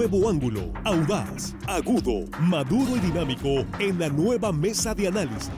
nuevo ángulo, audaz, agudo, maduro y dinámico en la nueva mesa de análisis.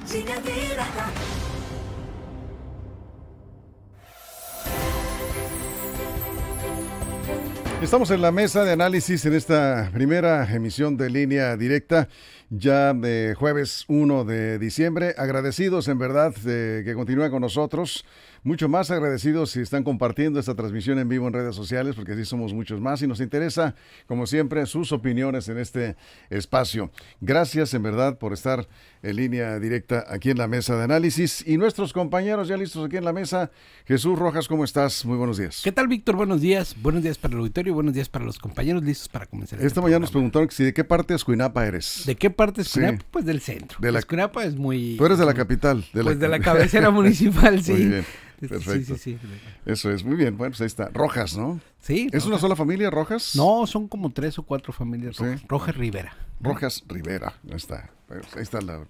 Estamos en la mesa de análisis en esta primera emisión de línea directa ya de eh, jueves 1 de diciembre. Agradecidos en verdad de eh, que continúen con nosotros. Mucho más agradecidos si están compartiendo esta transmisión en vivo en redes sociales, porque así somos muchos más y nos interesa, como siempre, sus opiniones en este espacio. Gracias en verdad por estar en línea directa aquí en la mesa de análisis. Y nuestros compañeros ya listos aquí en la mesa. Jesús Rojas, ¿cómo estás? Muy buenos días. ¿Qué tal, Víctor? Buenos días. Buenos días para el auditorio, buenos días para los compañeros listos para comenzar. Este esta mañana nos preguntaron si de qué parte de Escuinapa eres. ¿De qué parte parte de pues del centro. De la... es muy... Tú eres de la capital. De pues de la cabecera municipal, este, sí. Sí, sí, sí. Eso es, muy bien. Bueno, pues ahí está. Rojas, ¿no? Sí. ¿Es una sola familia, Rojas? No, son como tres o cuatro familias. Rojas, Rojas Rivera. Rojas Rivera, ahí está. Pues, ahí está la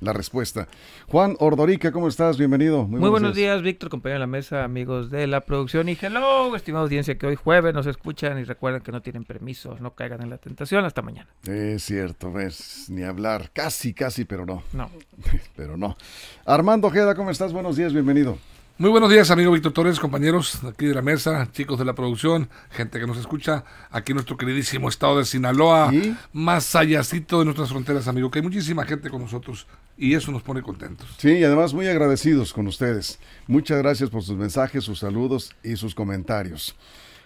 la respuesta. Juan Ordorica, ¿cómo estás? Bienvenido. Muy, buenos días, Víctor, compañero de la mesa, amigos de la producción y hello, estimada audiencia que hoy jueves nos escuchan y recuerden que no tienen permisos, no caigan en la tentación. Hasta mañana. Es cierto, ves, ni hablar. Casi, casi, pero no. No. pero no. Armando Ojeda, ¿cómo estás? Buenos días, bienvenido. Muy buenos días, amigo Víctor Torres, compañeros aquí de la mesa, chicos de la producción, gente que nos escucha aquí nuestro queridísimo estado de Sinaloa, más allácito de nuestras fronteras, amigo, que hay muchísima gente con nosotros y eso nos pone contentos. Sí, y además muy agradecidos con ustedes. Muchas gracias por sus mensajes, sus saludos y sus comentarios.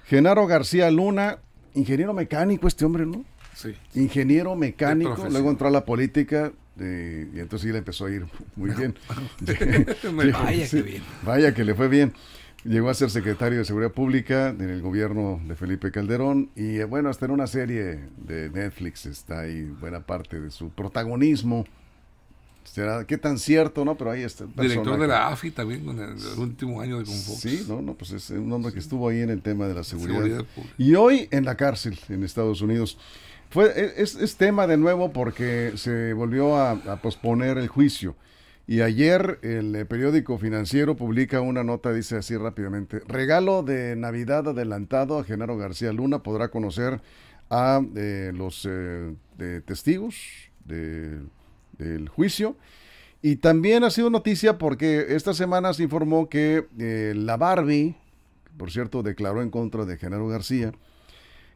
Genaro García Luna, ingeniero mecánico este hombre, ¿no? Sí. Ingeniero mecánico, luego entró a la política, y entonces sí le empezó a ir muy bien. vaya que bien. Vaya que le fue bien. Llegó a ser secretario de Seguridad Pública en el gobierno de Felipe Calderón y eh, bueno, hasta en una serie de Netflix está ahí buena parte de su protagonismo. ¿Será? ¿Qué tan cierto, no? Pero ahí está. Director de la AFI también en el, último año de Confox. Sí, no, no, pues es un hombre que estuvo ahí en el tema de la seguridad y hoy en la cárcel en Estados Unidos. Fue, e, es, es, tema de nuevo porque se volvió a, posponer el juicio. Y ayer el eh, periódico financiero publica una nota, dice así rápidamente, regalo de Navidad adelantado a Genaro García Luna podrá conocer a eh, los eh, testigos del juicio. Y también ha sido noticia porque esta semana se informó que la Barbie, por cierto, declaró en contra de Genaro García,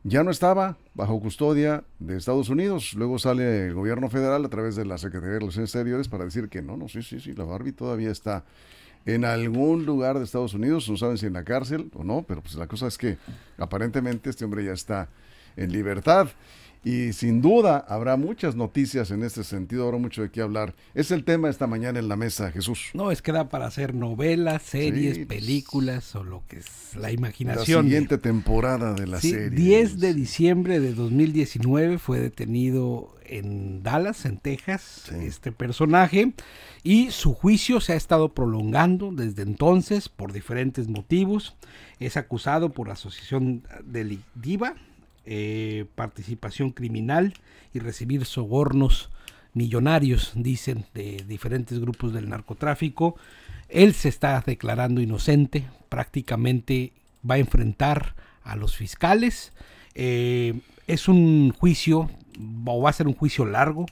ya no estaba bajo custodia de Estados Unidos. Luego sale el gobierno federal a través de la Secretaría de Relaciones Exteriores para decir que no, no, sí, sí, sí, la Barbie todavía está en algún lugar de Estados Unidos, no saben si en la cárcel o no, pero pues la cosa es que aparentemente este hombre ya está en libertad y sin duda habrá muchas noticias en este sentido, habrá mucho de qué hablar. Es el tema esta mañana en la mesa, Jesús. No, es que da para hacer novelas, series, películas o lo que es la imaginación. La siguiente temporada de la sí, 10 de diciembre de 2019 fue detenido en Dallas, en Texas, este personaje, y su juicio se ha estado prolongando desde entonces por diferentes motivos. Es acusado por asociación delictiva, eh, participación criminal y recibir sobornos millonarios, dicen, de diferentes grupos del narcotráfico. Él se está declarando inocente, prácticamente va a enfrentar a los fiscales. Eh, es un juicio, o va a ser un juicio largo.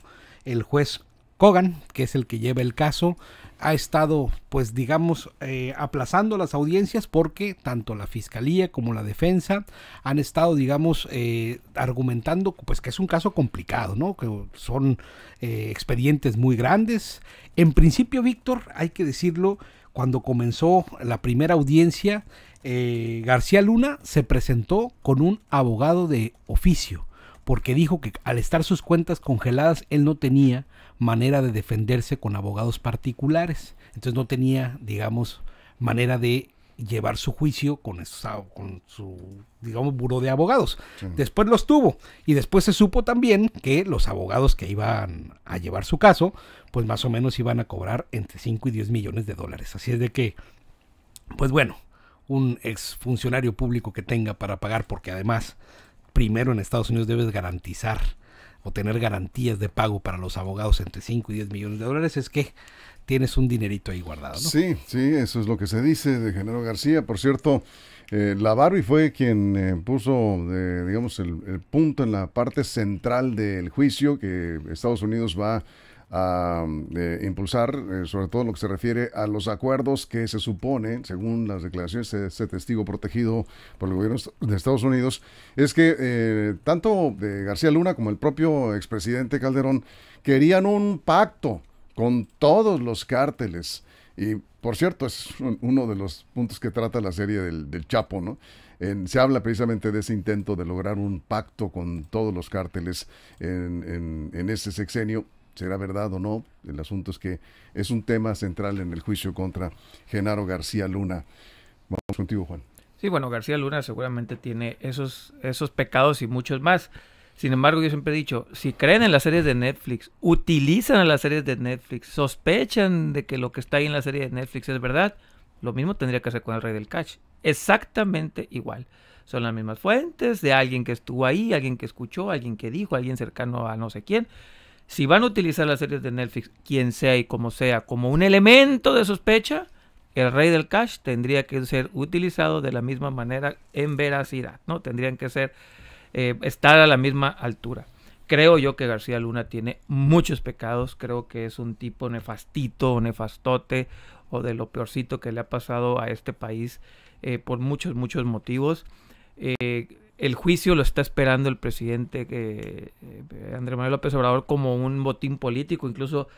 El juez Kogan, que es el que lleva el caso, ha estado, pues digamos, eh, aplazando las audiencias porque tanto la fiscalía como la defensa han estado, digamos, eh, argumentando, pues que es un caso complicado, ¿no? Que son eh, expedientes muy grandes. En principio, Víctor, hay que decirlo, cuando comenzó la primera audiencia, García Luna se presentó con un abogado de oficio porque dijo que al estar sus cuentas congeladas él no tenía manera de defenderse con abogados particulares. Entonces no tenía, digamos, manera de llevar su juicio con, con su, digamos, buro de abogados. Después los tuvo y después se supo también que los abogados que iban a llevar su caso, pues más o menos iban a cobrar entre 5 y 10 millones de dólares. Así es de que, pues bueno, un ex funcionario público que tenga para pagar, porque además, primero en Estados Unidos debes garantizar o tener garantías de pago para los abogados entre 5 y 10 millones de dólares es que tienes un dinerito ahí guardado. Sí, sí, eso es lo que se dice de Genaro García. Por cierto, eh, fue quien eh, puso, eh, digamos, el, el, punto en la parte central del juicio que Estados Unidos va a a mm, eh, impulsar, eh, sobre todo lo que se refiere a los acuerdos que se supone, según las declaraciones de este testigo protegido por el gobierno de Estados Unidos, es que eh, tanto de García Luna como el propio expresidente Calderón querían un pacto con todos los cárteles. Y por cierto, es uno de los puntos que trata la serie del, Chapo, ¿no? se habla precisamente de ese intento de lograr un pacto con todos los cárteles en, ese en este sexenio será verdad o no. El asunto es que es un tema central en el juicio contra Genaro García Luna. Vamos contigo, Juan. Sí, bueno, García Luna seguramente tiene esos, esos pecados y muchos más. Sin embargo, yo siempre he dicho, si creen en las series de Netflix, utilizan a las series de Netflix, sospechan de que lo que está ahí en la serie de Netflix es verdad, lo mismo tendría que hacer con el Rey del Cash. Exactamente igual son las mismas fuentes de alguien que estuvo ahí, alguien que escuchó, alguien que dijo, alguien cercano a no sé quién si van a utilizar las series de Netflix, quien sea y como sea, como un elemento de sospecha, el rey del cash tendría que ser utilizado de la misma manera en veracidad, ¿no? Tendrían que ser, eh, estar a la misma altura. Creo yo que García Luna tiene muchos pecados, creo que es un tipo nefastito, o nefastote, o de lo peorcito que le ha pasado a este país eh, por muchos, muchos motivos. Eh, el juicio lo está esperando el presidente que eh, Andrés Manuel López Obrador como un botín político, incluso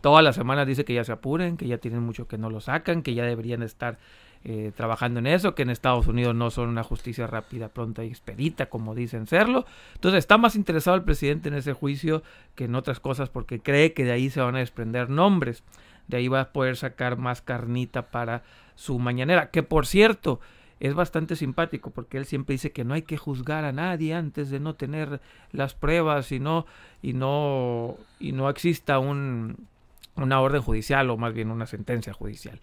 todas las semanas dice que ya se apuren, que ya tienen mucho que no lo sacan, que ya deberían estar eh, trabajando en eso, que en Estados Unidos no son una justicia rápida, pronta y expedita como dicen serlo. Entonces está más interesado el presidente en ese juicio que en otras cosas porque cree que de ahí se van a desprender nombres, de ahí va a poder sacar más carnita para su mañanera, que por cierto, es bastante simpático porque él siempre dice que no hay que juzgar a nadie antes de no tener las pruebas y no y no y no exista un, una orden judicial o más bien una sentencia judicial.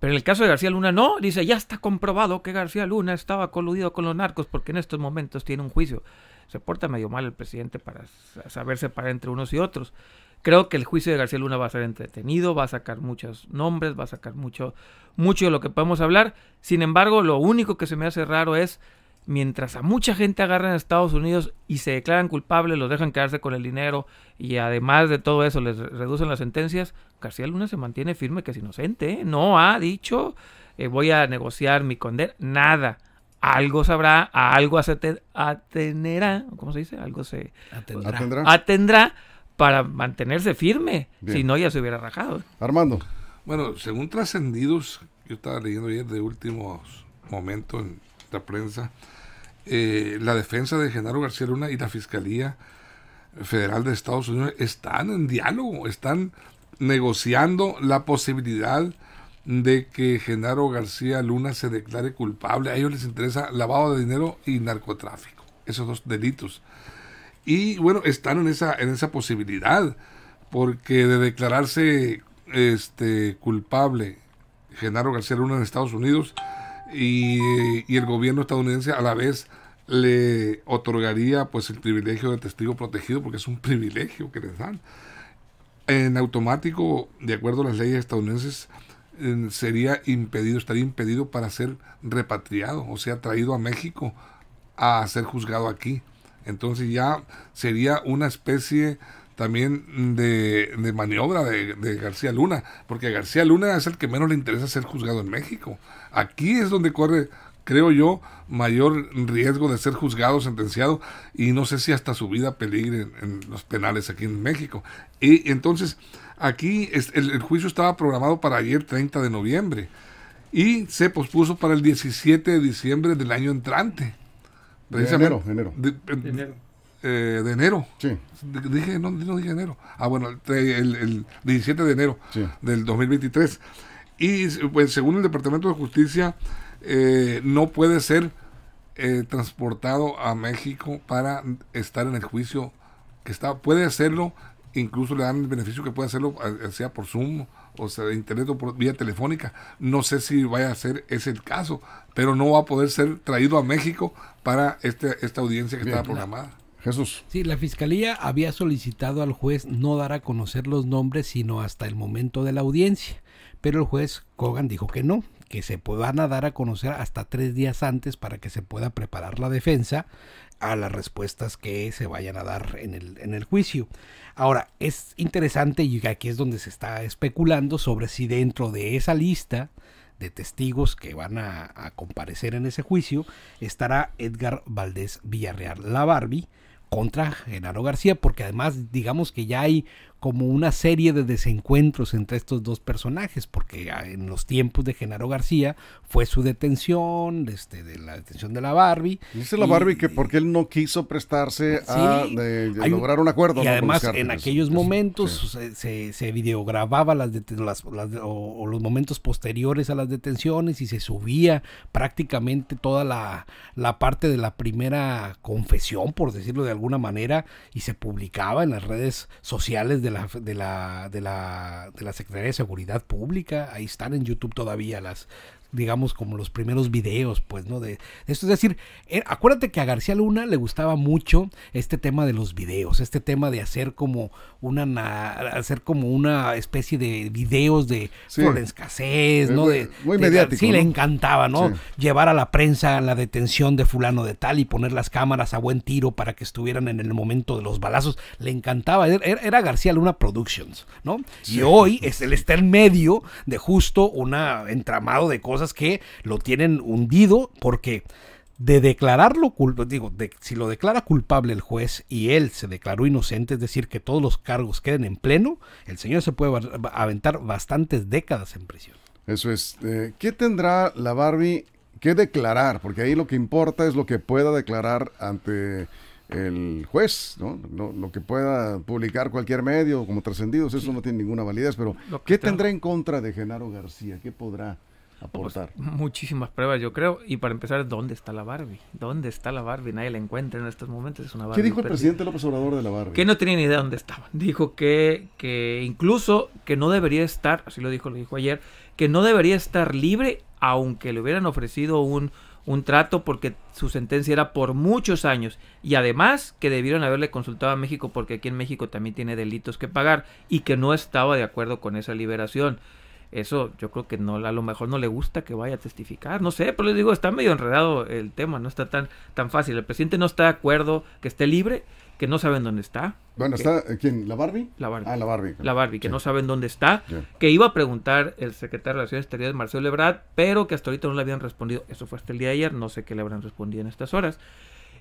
Pero en el caso de García Luna no, dice, ya está comprobado que García Luna estaba coludido con los narcos porque en estos momentos tiene un juicio. Se porta medio mal el presidente para saber separar entre unos y otros. Creo que el juicio de García Luna va a ser entretenido, va a sacar muchos nombres, va a sacar mucho, mucho de lo que podemos hablar. Sin embargo, lo único que se me hace raro es, mientras a mucha gente agarran a Estados Unidos y se declaran culpables, los dejan quedarse con el dinero y además de todo eso les reducen las sentencias, García Luna se mantiene firme que es inocente. ¿eh? No ha dicho, eh, voy a negociar mi condena, nada algo sabrá, a algo atenderá. ¿cómo se dice? Algo se atendrá para mantenerse firme, si no ya se hubiera rajado. Armando. Bueno, según trascendidos, yo estaba leyendo ayer de últimos momentos en la prensa, eh, la defensa de Genaro García Luna y la Fiscalía Federal de Estados Unidos están en diálogo, están negociando la posibilidad de que Genaro García Luna se declare culpable. A ellos les interesa lavado de dinero y narcotráfico, esos dos delitos. Y bueno, están en esa, en esa posibilidad, porque de declararse este, culpable Genaro García Luna en Estados Unidos y, el gobierno estadounidense a la vez le otorgaría pues el privilegio de testigo protegido porque es un privilegio que les dan. En automático, de acuerdo a las leyes estadounidenses, eh, sería impedido, estaría impedido para ser repatriado, o sea, traído a México a ser juzgado aquí. Entonces ya sería una especie también de, maniobra de, García Luna, porque García Luna es el que menos le interesa ser juzgado en México. Aquí es donde corre, creo yo, mayor riesgo de ser juzgado, sentenciado, y no sé si hasta su vida peligre en, los penales aquí en México. Y entonces, aquí el, el juicio estaba programado para ayer 30 de noviembre y se pospuso para el 17 de diciembre del año entrante. Eh, de enero, De, eh, enero. de enero. Sí. Dije, no, dije enero. Ah, bueno, el, el 17 de enero del 2023. Y pues, según el Departamento de Justicia, eh, no puede ser transportado a México para estar en el juicio que está. Puede hacerlo, incluso le dan el beneficio que puede hacerlo, sea por Zoom o sea, de internet o por vía telefónica. No sé si vaya a ser ese el caso, pero no va a poder ser traído a México para este, esta audiencia que está estaba programada. Jesús. Sí, la fiscalía había solicitado al juez no dar a conocer los nombres sino hasta el momento de la audiencia, pero el juez Kogan dijo que no, que se a dar a conocer hasta tres días antes para que se pueda preparar la defensa, a las respuestas que se vayan a dar en el, en el juicio. Ahora, es interesante y aquí es donde se está especulando sobre si dentro de esa lista de testigos que van a, comparecer en ese juicio estará Edgar Valdés Villarreal, la Barbie, contra Genaro García, porque además digamos que ya hay como una serie de desencuentros entre estos dos personajes, porque ah, en los tiempos de Genaro García fue su detención, este, de la detención de la Barbie. Dice la Barbie que porque él no quiso prestarse a lograr un acuerdo. Y además en aquellos momentos se, videogrababa las, los momentos posteriores a las detenciones y se subía prácticamente toda la, la parte de la primera confesión, por decirlo de alguna manera, y se publicaba en las redes sociales de de la, de la, de la, la Secretaría de Seguridad Pública. Ahí están en YouTube todavía las, digamos, como los primeros videos, pues, ¿no? De, esto es decir, eh, acuérdate que a García Luna le gustaba mucho este tema de los videos, este tema de hacer como una, hacer como una especie de videos de por escasez eh, ¿no? De, muy mediático. sí, le encantaba, ¿no? Llevar a la prensa la detención de fulano de tal y poner las cámaras a buen tiro para que estuvieran en el momento de los balazos. Le encantaba, era, García Luna Productions, ¿no? Y hoy es, él está en medio de justo una entramado de cosas que lo tienen hundido porque de declararlo culpable, digo, de, si lo declara culpable el juez y él se declaró inocente, es decir, que todos los cargos queden en pleno, el señor se puede aventar bastantes décadas en prisión. Eso es. Eh, ¿Qué tendrá la Barbie que declarar? Porque ahí lo que importa es lo que pueda declarar ante el juez, ¿no? Lo, lo, que pueda publicar cualquier medio como trascendidos, eso no tiene ninguna validez, pero ¿qué tendrá en contra de Genaro García? ¿Qué podrá aportar. Pues, muchísimas pruebas, yo creo. Y para empezar, ¿dónde está la Barbie? ¿Dónde está la Barbie? Nadie la encuentra en estos momentos. Es una ¿Qué dijo el presidente López Obrador de la Barbie? Que no tenía ni idea dónde estaba. Dijo que, que incluso que no debería estar, así lo dijo, lo dijo ayer, que no debería estar libre aunque le hubieran ofrecido un, un trato porque su sentencia era por muchos años y además que debieron haberle consultado a México porque aquí en México también tiene delitos que pagar y que no estaba de acuerdo con esa liberación eso yo creo que no a lo mejor no le gusta que vaya a testificar, no sé, pero les digo, está medio enredado el tema, no está tan, tan fácil. El presidente no está de acuerdo que esté libre, que no saben dónde está. Bueno, está eh, quién, la Barbie? La Barbie. Ah, la Barbie. La Barbie, que no saben dónde está, que iba a preguntar el secretario de Relaciones Exteriores Marcelo Ebrard, pero que hasta ahorita no le habían respondido. Eso fue hasta el día de ayer, no sé qué le habrán respondido en estas horas.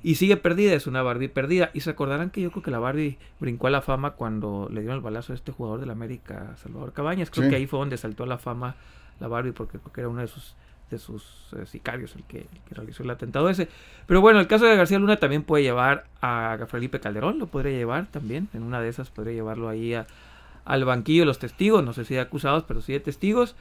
Y sigue perdida, es una Barbie perdida. Y se acordarán que yo creo que la Barbie brincó a la fama cuando le dieron el balazo a este jugador del América, Salvador Cabañas. Creo que ahí fue donde saltó a la fama la Barbie porque creo que era uno de sus de sus eh, sicarios el que, realizó el atentado ese. Pero bueno, el caso de García Luna también puede llevar a Felipe Calderón, lo podría llevar también. En una de esas podría llevarlo ahí al banquillo de los testigos, no sé si de acusados, pero sí de testigos.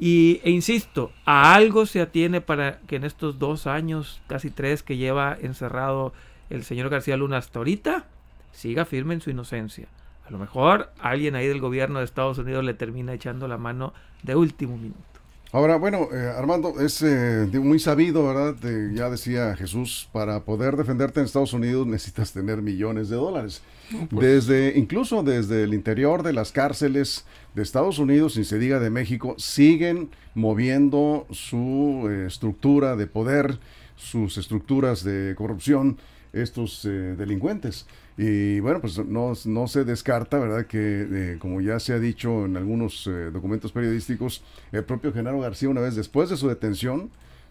Y, e insisto, a algo se atiene para que en estos dos años, casi tres, que lleva encerrado el señor García Luna hasta ahorita, siga firme en su inocencia. A lo mejor alguien ahí del gobierno de Estados Unidos le termina echando la mano de último minuto. Ahora, bueno, eh, Armando, es eh, muy sabido, ¿verdad? ya decía Jesús, para poder defenderte en Estados Unidos necesitas tener millones de dólares. Pues. Desde, incluso desde el interior de las cárceles de Estados Unidos, sin se diga de México, siguen moviendo su eh, estructura de poder, sus estructuras de corrupción, estos eh, delincuentes. Y bueno, pues no, se descarta, ¿verdad? Que eh, como ya se ha dicho en algunos documentos periodísticos, el propio Genaro García una vez después de su detención,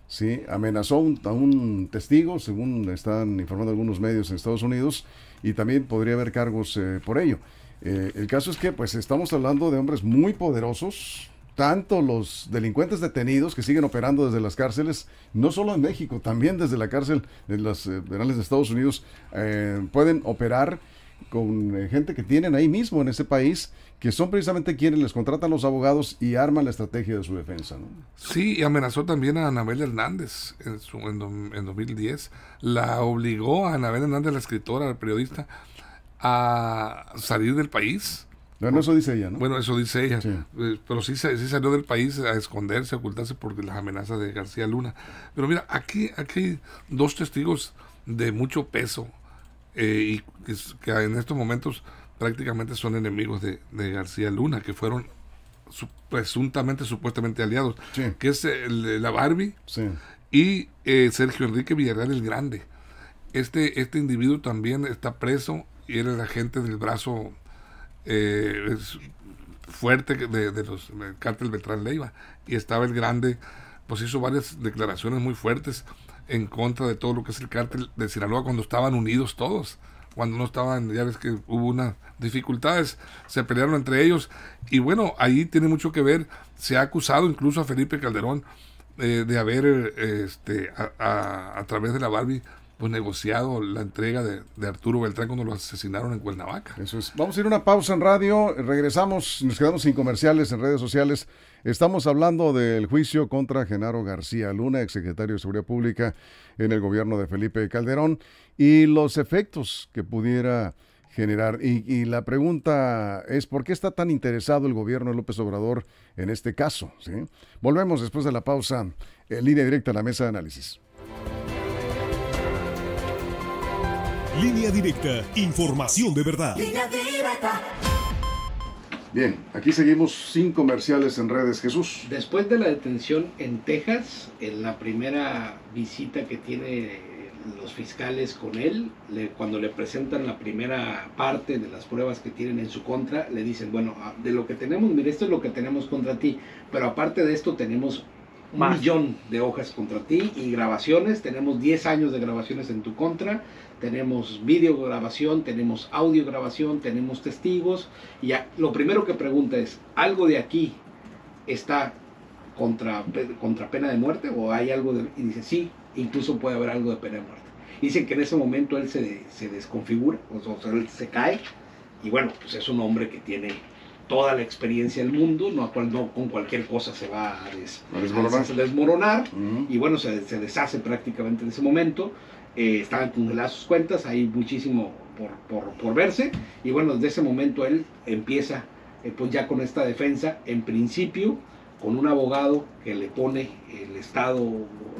sí, amenazó a un testigo, según están informando algunos medios en Estados Unidos, y también podría haber cargos eh, por ello. Eh, el caso es que pues estamos hablando de hombres muy poderosos, tanto los delincuentes detenidos que siguen operando desde las cárceles, no solo en México, también desde la cárcel de las eh, penales de Estados Unidos, pueden operar con eh, gente que tienen ahí mismo en ese país, que son precisamente quienes les contratan los abogados y arman la estrategia de su defensa. Sí, y amenazó también a Anabel Hernández en, en, 2010. La obligó a Anabel Hernández, la escritora, la periodista, a salir del país. Bueno, eso dice ella, ¿no? Bueno, eso dice ella. Eh, pero sí, sí, salió del país a esconderse, ocultarse por las amenazas de García Luna. Pero mira, aquí, aquí dos testigos de mucho peso eh, y que, que, en estos momentos prácticamente son enemigos de, García Luna, que fueron presuntamente, supuestamente aliados, que es la Barbie y eh, Sergio Enrique Villarreal el Grande. Este, este individuo también está preso y era el agente del brazo eh, fuerte de, los del cártel Beltrán Leiva y estaba el Grande, pues hizo varias declaraciones muy fuertes en contra de todo lo que es el cártel de Sinaloa cuando estaban unidos todos. Cuando no estaban, ya ves que hubo unas dificultades, se pelearon entre ellos. Y bueno, ahí tiene mucho que ver, se ha acusado incluso a Felipe Calderón eh, de haber, eh, este, a, través de la Barbie, pues negociado la entrega de, Arturo Beltrán cuando lo asesinaron en Cuernavaca. Eso es. Vamos a ir a una pausa en radio, regresamos, nos quedamos sin comerciales en redes sociales. Estamos hablando del juicio contra Genaro García Luna, exsecretario de Seguridad Pública en el gobierno de Felipe Calderón, y los efectos que pudiera generar. Y, la pregunta es, ¿por qué está tan interesado el gobierno de López Obrador en este caso? Volvemos después de la pausa en línea directa a la mesa de análisis. Línea directa, información de verdad. Línea directa. Bien, aquí seguimos sin comerciales en redes, Jesús. Después de la detención en Texas, en la primera visita que tiene los fiscales con él, cuando le presentan la primera parte de las pruebas que tienen en su contra, le dicen, bueno, ah, de lo que tenemos, mire, esto es lo que tenemos contra ti, pero aparte de esto tenemos un millón de hojas contra ti y grabaciones, tenemos 10 años de grabaciones en tu contra, tenemos videograbación, tenemos audiograbación, tenemos testigos. Y lo primero que pregunta es, ¿algo de aquí está contra, contra pena de muerte o hay algo de...? Y dice, sí, incluso puede haber algo de pena de muerte. Dicen que en ese momento él se, se desconfigura, o sea, él se cae. Y bueno, pues es un hombre que tiene toda la experiencia del mundo, no, no con cualquier cosa se va a, desmoronar. Y bueno, se, se deshace prácticamente en ese momento. Eh, estaban congeladas sus cuentas, hay muchísimo por, verse, y bueno, desde ese momento él empieza eh, pues ya con esta defensa, en principio con un abogado que le pone el Estado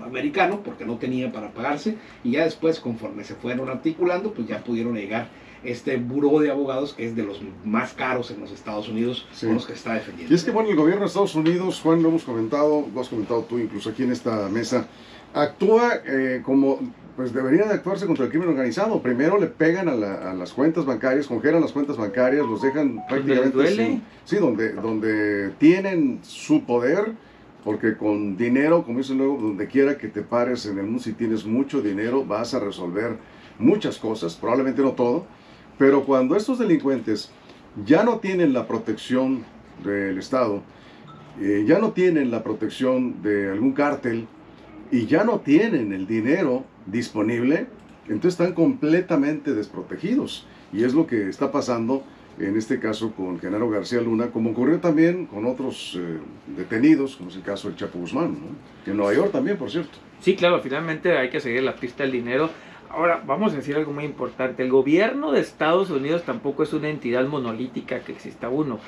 americano porque no tenía para pagarse y ya después conforme se fueron articulando pues ya pudieron llegar este buró de abogados que es de los más caros en los Estados Unidos con los que está defendiendo. Y es que bueno, el gobierno de Estados Unidos, Juan, lo hemos comentado, lo has comentado tú incluso aquí en esta mesa, actúa eh, como pues debería de actuarse contra el crimen organizado. Primero le pegan a, las cuentas bancarias, congelan las cuentas bancarias, los dejan prácticamente... sí, donde, donde tienen su poder, porque con dinero, como dicen luego, donde quiera que te pares en el mundo, si tienes mucho dinero vas a resolver muchas cosas, probablemente no todo, pero cuando estos delincuentes ya no tienen la protección del Estado, eh, ya no tienen la protección de algún cártel, y ya no tienen el dinero disponible, entonces están completamente desprotegidos. Y es lo que está pasando en este caso con Genaro García Luna, como ocurrió también con otros eh, detenidos, como es el caso del Chapo Guzmán, en Nueva York también, por cierto. Sí, claro, finalmente hay que seguir la pista del dinero. Ahora, vamos a decir algo muy importante. El gobierno de Estados Unidos tampoco es una entidad monolítica que exista uno.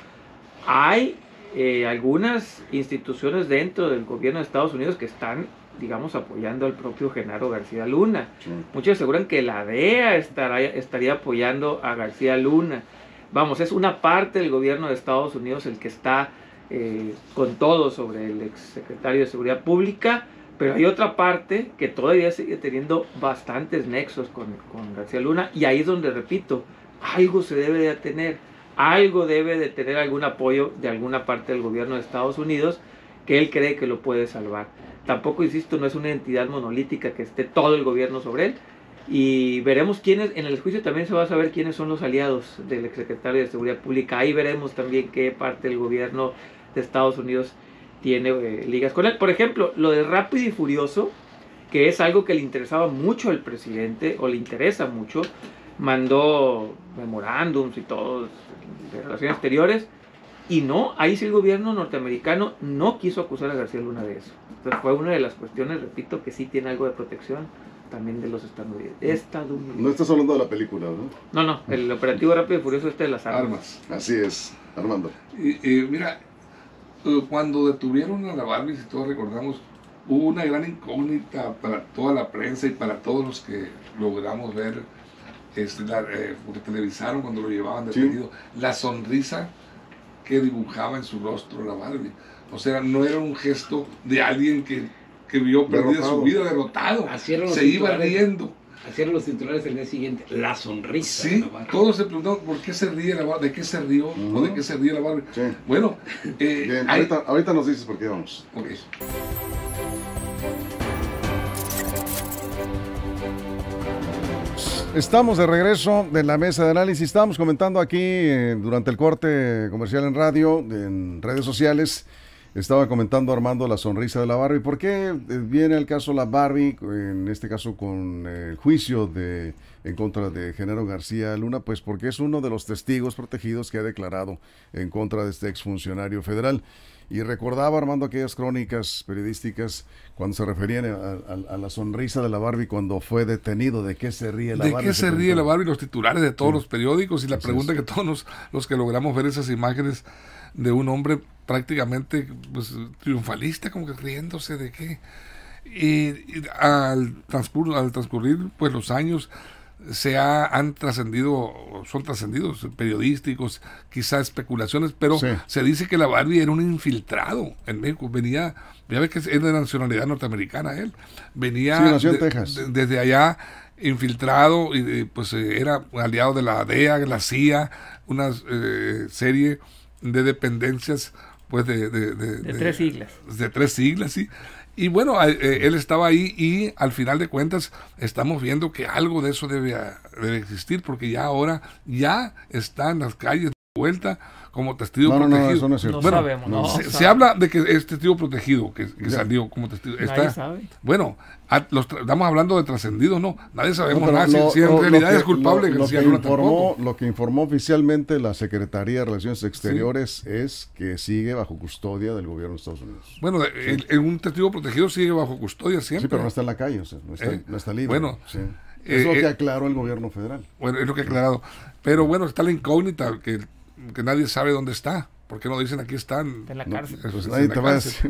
Hay eh, algunas instituciones dentro del gobierno de Estados Unidos que están digamos, apoyando al propio Genaro García Luna. Muchos aseguran que la DEA estará, estaría apoyando a García Luna. Vamos, es una parte del gobierno de Estados Unidos el que está eh, con todo sobre el exsecretario de Seguridad Pública, pero hay otra parte que todavía sigue teniendo bastantes nexos con, con García Luna y ahí es donde, repito, algo se debe de tener, algo debe de tener algún apoyo de alguna parte del gobierno de Estados Unidos que él cree que lo puede salvar. Tampoco, insisto, no es una entidad monolítica que esté todo el gobierno sobre él. Y veremos quiénes, en el juicio también se va a saber quiénes son los aliados del exsecretario de Seguridad Pública. Ahí veremos también qué parte del gobierno de Estados Unidos tiene eh, ligas con él. Por ejemplo, lo de Rápido y Furioso, que es algo que le interesaba mucho al presidente, o le interesa mucho, mandó memorándums y todo de relaciones exteriores y no, ahí sí el gobierno norteamericano no quiso acusar a García Luna de eso. Entonces fue una de las cuestiones, repito, que sí tiene algo de protección también de los estadounidenses. Mm. No estás hablando de la película, ¿no? No, no, el operativo rápido y furioso este de las armas. Armas, así es, Armando. Y, mira, eh, cuando detuvieron a la Barbie, si todos recordamos, hubo una gran incógnita para toda la prensa y para todos los que logramos ver, porque este, eh, televisaron cuando lo llevaban detenido, la sonrisa que dibujaba en su rostro la Barbie. O sea, no era un gesto de alguien que, que vio perdida su vida, derrotado. se iba riendo. Así los titulares el día siguiente. La sonrisa. Sí, todos se preguntaban por qué se ríe la Barbie, de qué se rió, o de qué se ríe la Barbie. Bueno, eh, ahorita, nos dices por qué vamos. Okay. Estamos de regreso de la mesa de análisis. Estábamos comentando aquí eh, durante el corte comercial en radio, en redes sociales. Estaba comentando Armando la sonrisa de la Barbie. ¿Por qué eh, viene el caso la Barbie, en este caso con eh, el juicio de, en contra de Genaro García Luna? Pues porque es uno de los testigos protegidos que ha declarado en contra de este exfuncionario federal. Y recordaba, Armando, aquellas crónicas periodísticas cuando se referían a, la sonrisa de la Barbie cuando fue detenido. ¿De qué se ríe la Barbie? ¿De qué se, ríe la Barbie? Los titulares de todos los periódicos y la pregunta que todos los, que logramos ver esas imágenes de un hombre prácticamente pues, triunfalista, como que riéndose de qué. Y, al, al transcurrir pues los años se han trascendido, son trascendidos eh, periodísticos, quizás especulaciones, pero se dice que la Barbie era un infiltrado en México. Venía, ya ves que es de nacionalidad norteamericana él, venía desde allá infiltrado y eh, pues eh, era aliado de la DEA, la CIA, una serie de dependencias pues de, de, de, de, tres siglas. De tres siglas, sí. Y bueno, eh, él estaba ahí y al final de cuentas estamos viendo que algo de eso debe, debe existir porque ya ahora ya están las calles de vuelta como testigo protegido. No, es cierto. sabemos, no, se, habla de que es testigo protegido, que, salió como testigo. Está, Bueno, estamos hablando de trascendidos, no. Nadie sabemos nada. si, en realidad es culpable, lo, que informó, oficialmente la Secretaría de Relaciones Exteriores es que sigue bajo custodia del gobierno de Estados Unidos. Bueno, un testigo protegido sigue bajo custodia siempre. Sí, pero no está en la calle, o sea, no, está, eh, no libre. Bueno. eso eh, lo que eh, aclaró el gobierno federal. Bueno, es lo que ha aclarado. Pero bueno, está la incógnita, que que nadie sabe dónde está. porque no dicen aquí están? En la cárcel.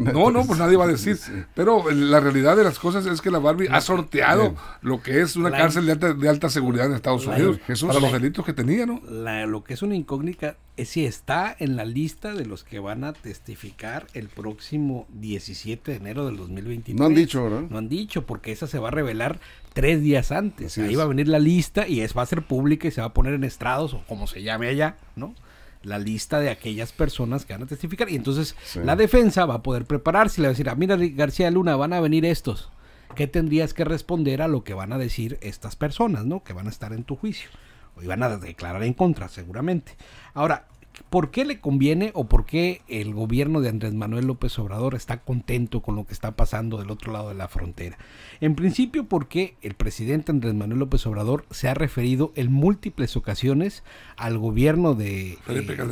No, no, pues nadie va a decir. Pero eh, la realidad de las cosas es que la Barbie ha sorteado lo que es una cárcel de alta, de alta, seguridad en Estados Unidos. para los delitos que tenía, ¿no? lo que es una incógnita es si está en la lista de los que van a testificar el próximo 17 de enero del 2023. No han dicho, ¿verdad? No han dicho, porque esa se va a revelar tres días antes. Ahí va a venir la lista y es, va a ser pública y se va a poner en estrados o como se llame allá, ¿no? la lista de aquellas personas que van a testificar. Y entonces la defensa va a poder prepararse y le va a decir, ah, mira García Luna, van a venir estos. ¿Qué tendrías que responder a lo que van a decir estas personas, ¿no? Que van a estar en tu juicio. O van a declarar en contra, seguramente. Ahora, ¿Por qué le conviene o por qué el gobierno de Andrés Manuel López Obrador está contento con lo que está pasando del otro lado de la frontera? En principio porque el presidente Andrés Manuel López Obrador se ha referido en múltiples ocasiones al gobierno de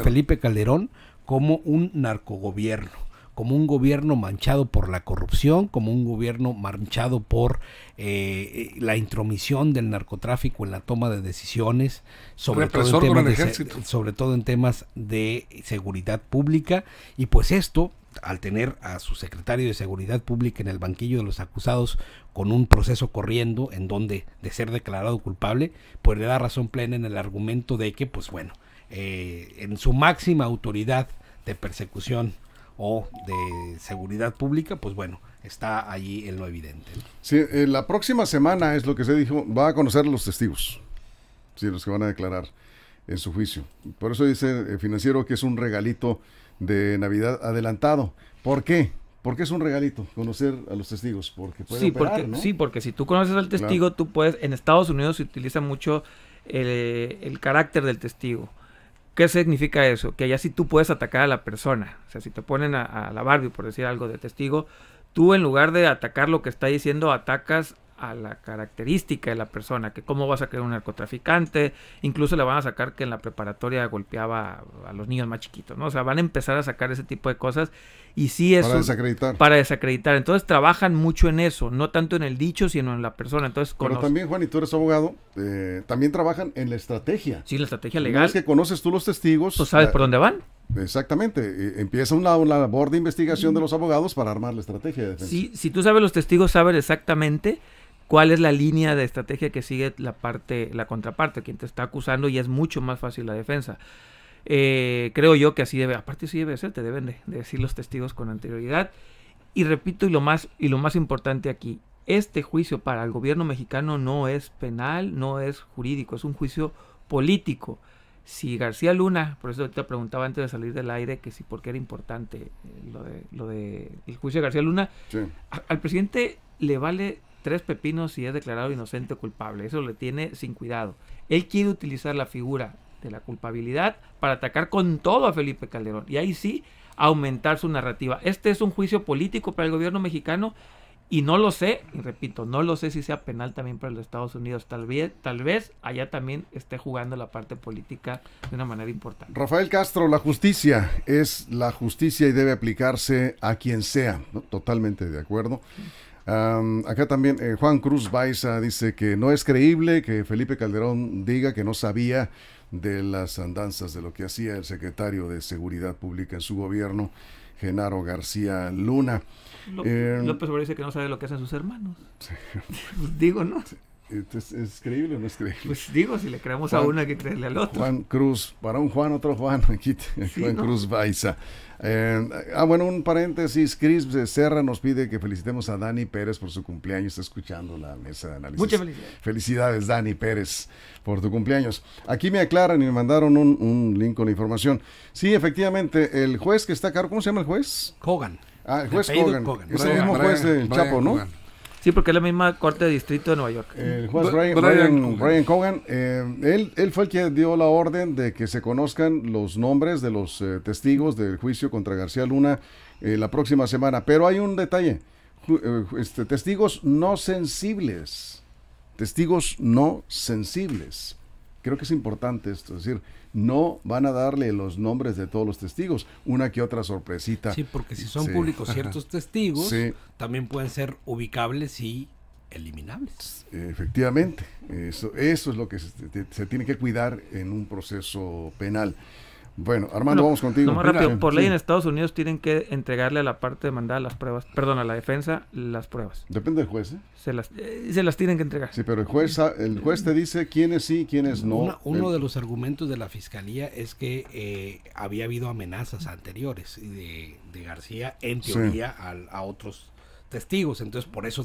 Felipe eh, Calderón, como un narcogobierno como un gobierno manchado por la corrupción, como un gobierno manchado por eh, eh, la intromisión del narcotráfico en la toma de decisiones, sobre todo, en temas de, sobre todo en temas de seguridad pública. Y pues esto, al tener a su secretario de Seguridad Pública en el banquillo de los acusados con un proceso corriendo en donde de ser declarado culpable, pues le da razón plena en el argumento de que, pues bueno, eh, en su máxima autoridad de persecución o de seguridad pública, pues bueno, está allí en lo evidente. Sí, eh, la próxima semana es lo que se dijo, va a conocer los testigos, sí, los que van a declarar en su juicio. Por eso dice el eh, financiero que es un regalito de Navidad adelantado. ¿Por qué? Porque es un regalito conocer a los testigos, porque sí, porque, Sí, porque si tú conoces al testigo, tú puedes, en Estados Unidos se utiliza mucho el carácter del testigo. ¿Qué significa eso? Que ya si tú puedes atacar a la persona. O sea, si te ponen a, a la Barbie, por decir algo, de testigo, tú en lugar de atacar lo que está diciendo, atacas a la característica de la persona, que cómo vas a crear un narcotraficante, incluso le van a sacar que en la preparatoria golpeaba a, los niños más chiquitos, ¿no? O sea, van a empezar a sacar ese tipo de cosas y sí es... Para desacreditar. Para desacreditar. Entonces trabajan mucho en eso, no tanto en el dicho, sino en la persona. Entonces, Pero también, Juan, y tú eres abogado, eh, también trabajan en la estrategia. Sí, la estrategia legal. Es que conoces tú los testigos. Tú sabes por dónde van. Exactamente, empieza una, labor de investigación mm. de los abogados para armar la estrategia de defensa. si tú sabes los testigos, sabes exactamente cuál es la línea de estrategia que sigue la parte, la contraparte, quien te está acusando y es mucho más fácil la defensa. Eh, creo yo que así debe, aparte sí debe ser, te deben de, decir los testigos con anterioridad. Y repito, y lo más, y lo más importante aquí, este juicio para el gobierno mexicano no es penal, no es jurídico, es un juicio político. Si García Luna, por eso te preguntaba antes de salir del aire que si por qué era importante eh, lo de, el juicio de García Luna, al presidente le vale tres pepinos y es declarado inocente o culpable. Eso le tiene sin cuidado. Él quiere utilizar la figura de la culpabilidad para atacar con todo a Felipe Calderón. Y ahí sí, aumentar su narrativa. Este es un juicio político para el gobierno mexicano y no lo sé, y repito, no lo sé si sea penal también para los Estados Unidos. Tal vez, tal vez allá también esté jugando la parte política de una manera importante. Rafael Castro, la justicia es la justicia y debe aplicarse a quien sea. Totalmente de acuerdo acá también eh, Juan Cruz Baiza dice que no es creíble que Felipe Calderón diga que no sabía de las andanzas de lo que hacía el secretario de Seguridad Pública en su gobierno, Genaro García Luna. Em, López, eh, dice que no sabe lo que hacen sus hermanos. digo, ¿no? ¿Es, creíble no es creíble? Pues digo, si le creemos a una, que creerle al otro. Juan Cruz, para un Juan, otro Juan, aquí, Juan Cruz Baiza. Eh, ah, bueno, un paréntesis. Chris Serra nos pide que felicitemos a Dani Pérez por su cumpleaños. Está escuchando la mesa de análisis. Muchas felicidades. Felicidades, Dani Pérez, por tu cumpleaños. Aquí me aclaran y me mandaron un, link con la información. Sí, efectivamente, el juez que está a ¿cómo se llama el juez? Hogan. Ah, el juez Hogan. Hogan. Es el mismo juez del Chapo, ¿no? Sí, porque es la misma corte de distrito de Nueva York. El juez Brian, Cogan, eh, él, fue el que dio la orden de que se conozcan los nombres de los eh, testigos del juicio contra García Luna eh, la próxima semana. Pero hay un detalle, este, testigos no sensibles, testigos no sensibles. Creo que es importante esto, es decir, no van a darle los nombres de todos los testigos, una que otra sorpresita. Sí, porque si son públicos ciertos testigos, también pueden ser ubicables y eliminables. Efectivamente, eso, es lo que se tiene que cuidar en un proceso penal. Bueno, Armando, vamos contigo. por ley en Estados Unidos tienen que entregarle a la parte demandada las pruebas, perdón, a la defensa las pruebas. Depende del juez, ¿eh? Se las, eh, se las tienen que entregar. Sí, pero el juez, el juez te dice quiénes sí, quiénes no. uno de los argumentos de la fiscalía es que eh, había habido amenazas anteriores de, García, en teoría, al a, otros testigos. Entonces, por eso,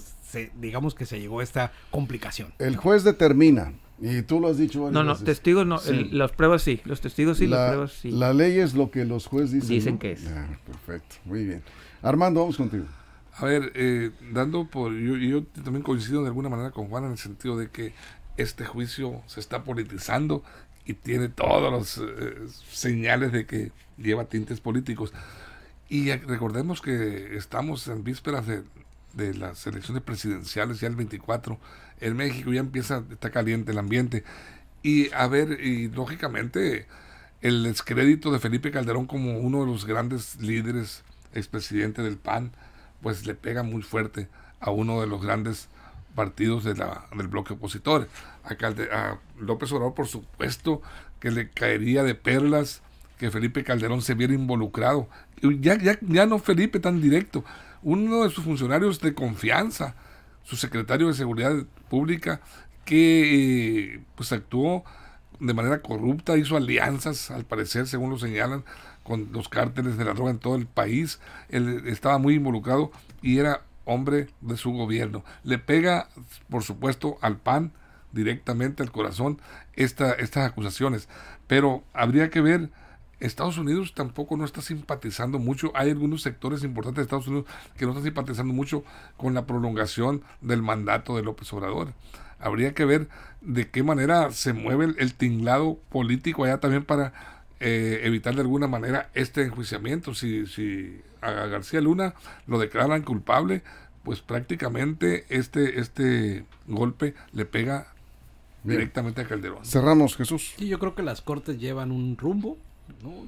digamos que se llegó a esta complicación. El juez determina y tú lo has dicho No, no, testigos no, las pruebas sí, los testigos sí, las pruebas sí. La ley es lo que los jueces dicen. Dicen que es. Ah, perfecto, muy bien. Armando, vamos contigo. A ver, eh, dando por, yo, yo también coincido de alguna manera con Juan en el sentido de que este juicio se está politizando y tiene todos los eh, señales de que lleva tintes políticos. Y recordemos que estamos en vísperas de, de las elecciones presidenciales, ya el 24, en México ya empieza, está caliente el ambiente. Y a ver, y lógicamente el descrédito de Felipe Calderón como uno de los grandes líderes, expresidente del PAN, pues le pega muy fuerte a uno de los grandes partidos de del bloque opositor. A, López Obrador, por supuesto, que le caería de perlas que Felipe Calderón se viera involucrado. Ya, ya, ya no Felipe tan directo, uno de sus funcionarios de confianza su secretario de Seguridad Pública, que eh, pues actuó de manera corrupta, hizo alianzas, al parecer, según lo señalan, con los cárteles de la droga en todo el país. Él estaba muy involucrado y era hombre de su gobierno. Le pega, por supuesto, al PAN directamente al corazón esta, estas acusaciones. Pero habría que ver Estados Unidos tampoco no está simpatizando mucho. Hay algunos sectores importantes de Estados Unidos que no están simpatizando mucho con la prolongación del mandato de López Obrador. Habría que ver de qué manera se mueve el, tinglado político allá también para eh, evitar de alguna manera este enjuiciamiento. Si, si a García Luna lo declaran culpable, pues prácticamente este, este golpe le pega directamente a Calderón. Cerramos, Jesús. Sí, yo creo que las cortes llevan un rumbo,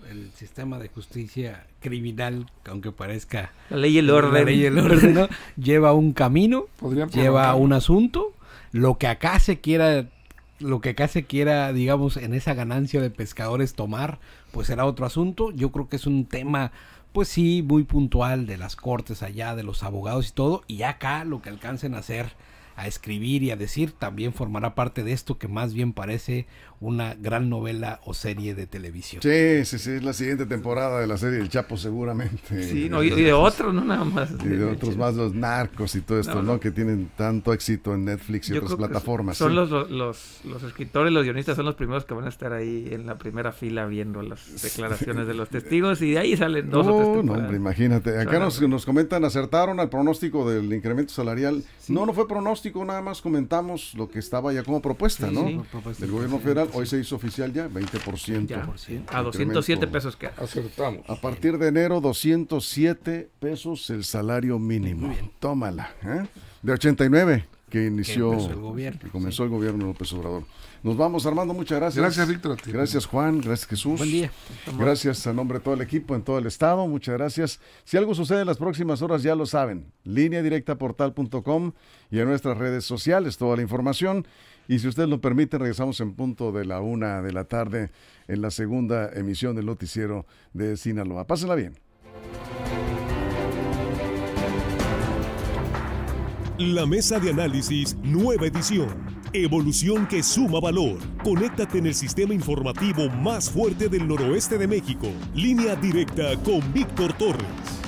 el sistema de justicia criminal, aunque parezca... La ley y el orden. lleva un camino, lleva un asunto, lo que acá se quiera lo que acá se quiera, digamos, en esa ganancia de pescadores tomar, pues será otro asunto. Yo creo que es un tema, pues sí, muy puntual de las cortes allá, de los abogados y todo, y acá lo que alcancen a hacer, a escribir y a decir, también formará parte de esto que más bien parece una gran novela o serie de televisión. Sí, sí, sí, es la siguiente temporada de la serie El Chapo seguramente. Sí, y, de otros, no nada más. Y de, otros más, los narcos y todo esto, ¿no? Que tienen tanto éxito en Netflix y otras plataformas. Son los, los, los escritores, los guionistas son los primeros que van a estar ahí en la primera fila viendo las declaraciones de los testigos y de ahí salen dos no, No, hombre, imagínate. Acá nos, nos comentan, acertaron al pronóstico del incremento salarial. No, no fue pronóstico, nada más comentamos lo que estaba ya como propuesta, ¿no? Del gobierno federal hoy se hizo oficial ya, 20%. A 207 pesos que A partir de enero, 207 pesos el salario mínimo. bien. Tómala. ¿eh? De 89 que inició, el gobierno, comenzó el gobierno López Obrador. Nos vamos, Armando, muchas gracias. Gracias, Víctor. Gracias, Juan. Gracias, Jesús. Buen día. Gracias a nombre de todo el equipo en todo el estado. Muchas gracias. Si algo sucede en las próximas horas, ya lo saben. Línea directa portal.com y en nuestras redes sociales, toda la información. Y si usted lo permite, regresamos en punto de la una de la tarde en la segunda emisión del noticiero de Sinaloa. Pásenla bien. La mesa de análisis, nueva edición. Evolución que suma valor. Conéctate en el sistema informativo más fuerte del noroeste de México. Línea directa con Víctor Torres.